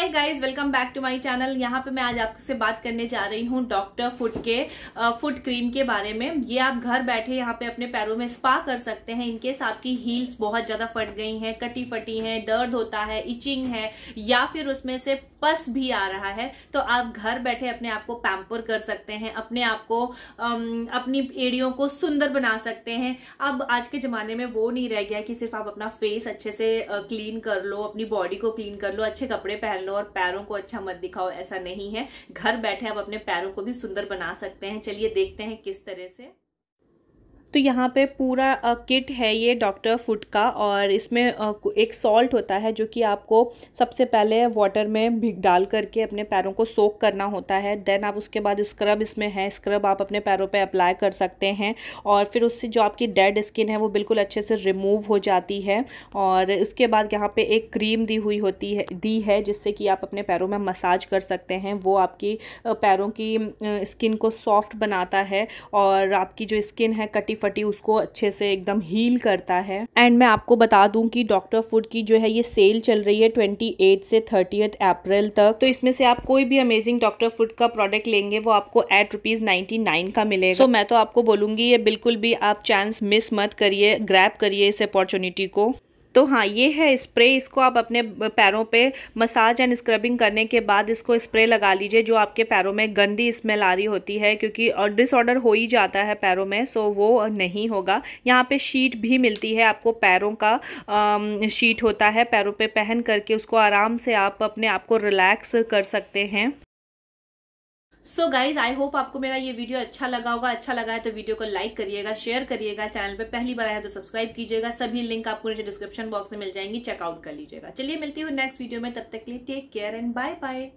hi guys welcome back to my channel यहाँ पे मैं आज आपसे बात करने जा रही हूँ डॉक्टर फुट के फुट क्रीम के बारे में ये आप घर बैठे यहाँ पे अपने पैरों में स्पा कर सकते हैं इनकेस आपकी हील्स बहुत ज्यादा फट गई हैं कटी फटी हैं दर्द होता है इचिंग है या फिर उसमें से पस भी आ रहा है तो आप घर बैठे अपने आप को पैम्पर कर सकते हैं अपने आप को अपनी एड़ियों को सुंदर बना सकते हैं अब आज के जमाने में वो नहीं रह गया कि सिर्फ आप अपना फेस अच्छे से क्लीन कर लो अपनी बॉडी को क्लीन कर लो अच्छे कपड़े पहन लो लो और पैरों को अच्छा मत दिखाओ ऐसा नहीं है घर बैठे आप अपने पैरों को भी सुंदर बना सकते हैं चलिए देखते हैं किस तरह से तो यहाँ पे पूरा किट है ये डॉक्टर फूड का और इसमें एक सॉल्ट होता है जो कि आपको सबसे पहले वाटर में भिग डाल करके अपने पैरों को सोक करना होता है देन आप उसके बाद स्क्रब इसमें है स्क्रब आप अपने पैरों पे अप्लाई कर सकते हैं और फिर उससे जो आपकी डेड स्किन है वो बिल्कुल अच्छे से रिमूव हो जाती है और इसके बाद यहाँ पर एक क्रीम दी हुई होती है दी है जिससे कि आप अपने पैरों में मसाज कर सकते हैं वो आपकी पैरों की स्किन को सॉफ्ट बनाता है और आपकी जो स्किन है कटिफ फटी उसको अच्छे से एकदम हील करता है एंड मैं आपको बता दूं कि डॉक्टर फूड की जो है ये सेल चल रही है ट्वेंटी एट से थर्टी अप्रैल तक तो इसमें से आप कोई भी अमेजिंग डॉक्टर फूड का प्रोडक्ट लेंगे वो आपको एट रुपीज नाइनटी नाइन का मिलेगा तो so, मैं तो आपको बोलूंगी ये बिल्कुल भी आप चांस मिस मत करिए ग्रैप करिए इस अपॉर्चुनिटी को तो हाँ ये है स्प्रे इसको आप अपने पैरों पे मसाज एंड स्क्रबिंग करने के बाद इसको स्प्रे लगा लीजिए जो आपके पैरों में गंदी स्मेल आ रही होती है क्योंकि और डिसऑर्डर हो ही जाता है पैरों में सो वो नहीं होगा यहाँ पे शीट भी मिलती है आपको पैरों का शीट होता है पैरों पे पहन करके उसको आराम से आप अपने आप को रिलैक्स कर सकते हैं सो गाइज आई होप आपको मेरा ये वीडियो अच्छा लगा होगा अच्छा लगा है तो वीडियो को लाइक करिएगा शेयर करिएगा चैनल पर पहली बार आया तो सब्सक्राइब कीजिएगा सभी लिंक आपको नीचे डिस्क्रिप्शन बॉक्स में मिल जाएंगी चेकआउट कर लीजिएगा चलिए मिलती हूँ नेक्स्ट वीडियो में तब तक के लिए take care and bye bye